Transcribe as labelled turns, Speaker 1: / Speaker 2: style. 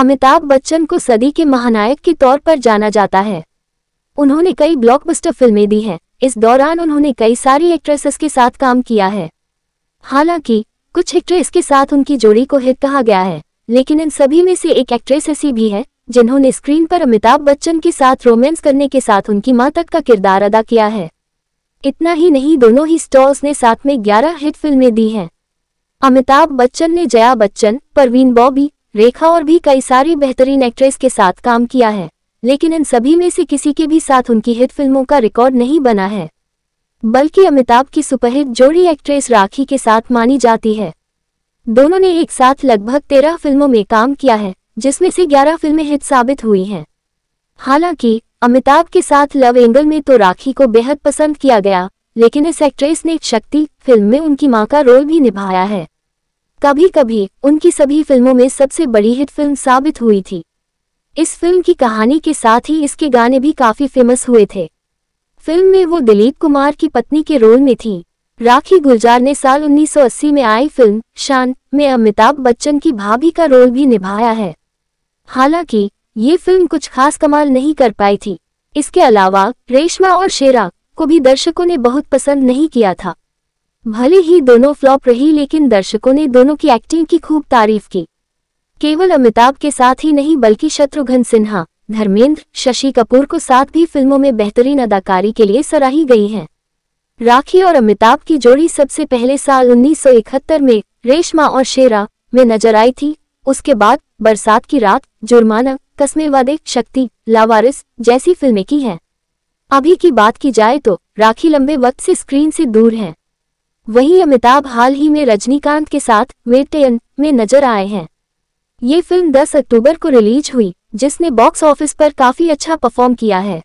Speaker 1: अमिताभ बच्चन को सदी के महानायक के तौर पर जाना जाता है उन्होंने कई ब्लॉकबस्टर फिल्में दी हैं इस दौरान उन्होंने कई सारी एक्ट्रेसेस के साथ काम किया है हालांकि कुछ एक्ट्रेस के साथ उनकी जोड़ी को हिट कहा गया है लेकिन इन सभी में से एक एक्ट्रेस ऐसी भी है जिन्होंने स्क्रीन पर अमिताभ बच्चन के साथ रोमांस करने के साथ उनकी माँ तक का किरदार अदा किया है इतना ही नहीं दोनों ही स्टॉर्स ने साथ में 11 हिट फिल्में दी हैं अमिताभ बच्चन ने जया बच्चन परवीन बॉबी रेखा और भी कई सारी बेहतरीन एक्ट्रेस के साथ काम किया है लेकिन इन सभी में से किसी के भी साथ उनकी हिट फिल्मों का रिकॉर्ड नहीं बना है बल्कि अमिताभ की सुपरहिट जोड़ी एक्ट्रेस राखी के साथ मानी जाती है दोनों ने एक साथ लगभग तेरह फिल्मों में काम किया है जिसमें से ग्यारह फिल्में हिट साबित हुई हैं हालांकि अमिताभ के साथ लव एंगल में तो राखी को बेहद पसंद किया गया लेकिन इस एक्ट्रेस ने शक्ति फिल्म में उनकी मां का रोल भी निभाया है कभी कभी उनकी सभी फिल्मों में सबसे बड़ी हिट फिल्म साबित हुई थी इस फिल्म की कहानी के साथ ही इसके गाने भी काफी फेमस हुए थे फिल्म में वो दिलीप कुमार की पत्नी के रोल में थी राखी गुलजार ने साल 1980 में आई फिल्म शान में अमिताभ बच्चन की भाभी का रोल भी निभाया है हालांकि ये फिल्म कुछ खास कमाल नहीं कर पाई थी इसके अलावा रेशमा और शेरा को भी दर्शकों ने बहुत पसंद नहीं किया था भले ही दोनों फ्लॉप रही लेकिन दर्शकों ने दोनों की एक्टिंग की खूब तारीफ की केवल अमिताभ के साथ ही नहीं बल्कि शत्रुघ्न सिन्हा धर्मेंद्र शशि कपूर को साथ भी फिल्मों में बेहतरीन अदाकारी के लिए सराही गई हैं राखी और अमिताभ की जोड़ी सबसे पहले साल 1971 में रेशमा और शेरा में नजर आई थी उसके बाद बरसात की रात जुर्माना कस्मे वादे शक्ति लावारिस जैसी फिल्में की हैं अभी की बात की जाए तो राखी लंबे वक्त से स्क्रीन से दूर हैं वहीं अमिताभ हाल ही में रजनीकांत के साथ वेटेन में नजर आए हैं ये फिल्म 10 अक्टूबर को रिलीज हुई जिसने बॉक्स ऑफिस पर काफी अच्छा परफॉर्म किया है